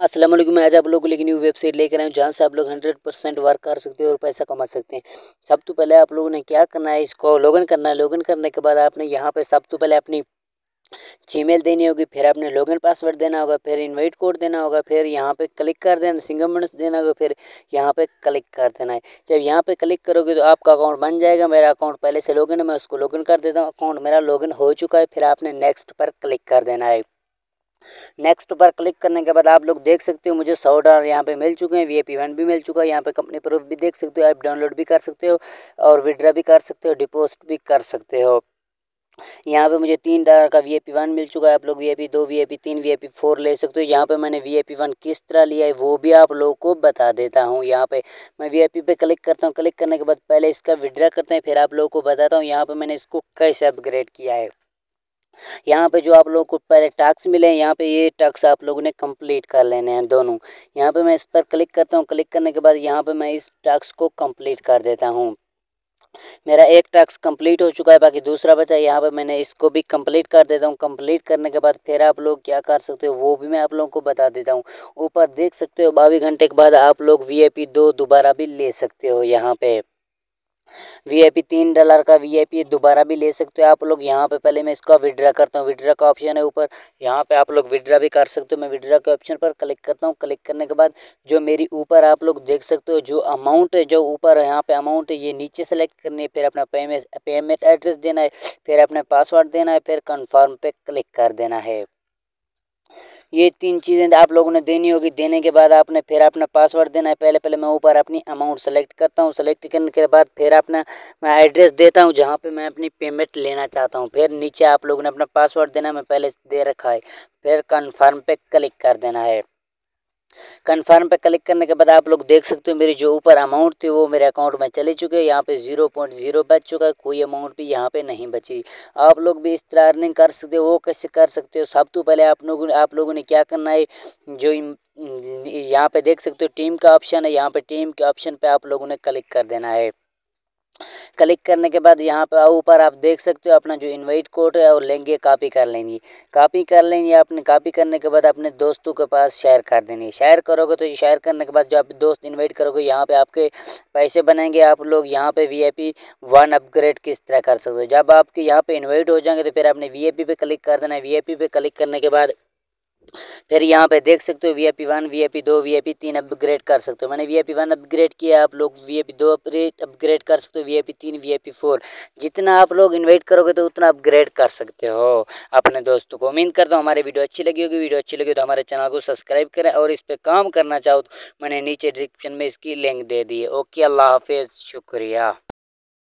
असलम मैं आज आप लोगों को लेकिन न्यू वेबसाइट लेकर आया हूँ जहाँ से आप लोग हंड्रेड परसेंट वर्क कर सकते हो और पैसा कमा सकते हैं सब तो पहले आप लोगों ने क्या करना है इसको लॉगिन करना है लॉगिन करने के बाद आपने यहाँ पर सब तो पहले अपनी जीमेल देनी होगी फिर आपने लॉगिन पासवर्ड देना होगा फिर इनवाइट कोड देना होगा फिर यहाँ पे क्लिक कर देना सिंगल मिनट देना होगा फिर यहाँ पे क्लिक कर देना है जब यहाँ पे क्लिक करोगे तो आपका अकाउंट बन जाएगा मेरा अकाउंट पहले से लॉगिन है मैं उसको लॉगिन कर देता हूँ अकाउंट मेरा लॉगिन हो चुका है फिर आपने नेक्स्ट पर क्लिक कर देना है नेक्स्ट पर क्लिक करने के बाद आप लोग देख सकते हो मुझे सौ डॉलर यहाँ पे मिल चुके हैं वी आई भी मिल चुका है यहाँ पे कंपनी प्रूफ भी देख सकते हो ऐप डाउनलोड भी कर सकते हो और विड्रा भी कर सकते हो डिपोजिट भी कर सकते हो यहाँ पे मुझे तीन डॉलर का वी वन मिल चुका है आप लोग वी दो वी तीन वी फोर ले सकते हो यहाँ पे मैंने वी वन किस तरह लिया है वो भी आप लोगों को बता देता हूँ यहाँ पे मैं वी पे क्लिक करता हूँ क्लिक करने के बाद पहले इसका विड्रा करते हैं फिर आप लोगों को बताता हूँ यहाँ पे मैंने इसको कैसे अपग्रेड किया है यहाँ पे जो आप लोगों को पहले टास्क मिले हैं यहाँ पे ये टास्क आप लोगों ने कंप्लीट कर लेने हैं दोनों यहाँ पे मैं इस पर क्लिक करता हूँ क्लिक करने के बाद यहाँ पे मैं इस टास्क को कंप्लीट कर देता हूँ मेरा एक टास्क कंप्लीट हो चुका है बाकी दूसरा बचा यहाँ पर मैंने इसको भी कंप्लीट कर देता हूँ कंप्लीट करने के बाद फिर आप लोग क्या कर सकते हो वो भी मैं आप लोगों को बता देता हूँ ऊपर देख सकते हो बावी घंटे के बाद आप लोग वी वीआईपी दो दोबारा भी ले सकते हो यहाँ पे वीआईपी तीन डॉलर का वीआईपी दोबारा भी ले सकते हो आप लोग यहाँ पे पहले मैं इसका विड्रा करता हूँ विड्रा का ऑप्शन है ऊपर यहाँ पे आप लोग विड्रा भी कर सकते हो मैं विड्रा के ऑप्शन पर क्लिक करता हूँ क्लिक करने के बाद जो मेरी ऊपर आप लोग देख सकते हो जो अमाउंट है जो ऊपर है यहाँ पे अमाउंट है ये नीचे सेलेक्ट करनी है फिर अपना पेमेंट पेमेंट एड्रेस देना है फिर अपना पासवर्ड देना है फिर कन्फर्म पर क्लिक कर देना है ये तीन चीज़ें आप लोगों ने देनी होगी देने के बाद आपने फिर अपना पासवर्ड देना है पहले पहले मैं ऊपर अपनी अमाउंट सेलेक्ट करता हूँ सेलेक्ट करने के बाद फिर अपना मैं एड्रेस देता हूँ जहाँ पे मैं अपनी पेमेंट लेना चाहता हूँ फिर नीचे आप लोगों ने अपना पासवर्ड देना मैं पहले दे रखा है फिर कन्फर्म पे क्लिक कर देना है कन्फर्म पे क्लिक करने के बाद आप लोग देख सकते हो मेरी जो ऊपर अमाउंट थी वो मेरे अकाउंट में चले चुके हैं यहाँ पे जीरो पॉइंट जीरो बच चुका है कोई अमाउंट भी यहाँ पे नहीं बची आप लोग भी इस तरह अर्निंग कर सकते हो वो कैसे कर सकते हो सब तो पहले आप लोगों आप लोगों ने क्या करना है जो यहाँ पे देख सकते हो टीम का ऑप्शन है यहाँ पे टीम के ऑप्शन पे आप लोगों ने क्लिक कर देना है क्लिक करने के बाद यहाँ पर ऊपर आप देख सकते हो अपना जो इनवाइट कोड है और लेंगे कॉपी कर लेंगे कॉपी कर लेंगे आपने कॉपी करने के बाद अपने दोस्तों के पास शेयर कर देंगे शेयर करोगे तो शेयर करने के बाद जो आप दोस्त इनवाइट करोगे यहाँ पे आपके पैसे बनेंगे आप लोग यहाँ पे वीआईपी वन अपग्रेड किस तरह कर सकते हो जब आपके यहाँ पर इन्वाइट हो जाएंगे तो फिर आपने वी पे क्लिक कर देना है वी पे क्लिक करने के बाद फिर यहाँ पे देख सकते हो V I P one V I P दो वी आई पी तीन अपग्रेड कर सकते हो मैंने V I P one upgrade किया आप लोग वी आई पी दो अपग्रेड कर सकते हो वी आई पी तीन वी आई पी फोर जितना आप लोग इन्वाइट करोगे तो उतना अपग्रेड कर सकते हो अपने दोस्तों को उम्मीद करता हूँ हमारी वीडियो अच्छी लगी होगी वीडियो अच्छी लगी हो तो हमारे चैनल को सब्सक्राइब करें और इस पर काम करना चाहो तो मैंने नीचे डिस्क्रिप्शन में इसकी लिंक दे दी है ओके अल्लाह हाफिज़ शुक्रिया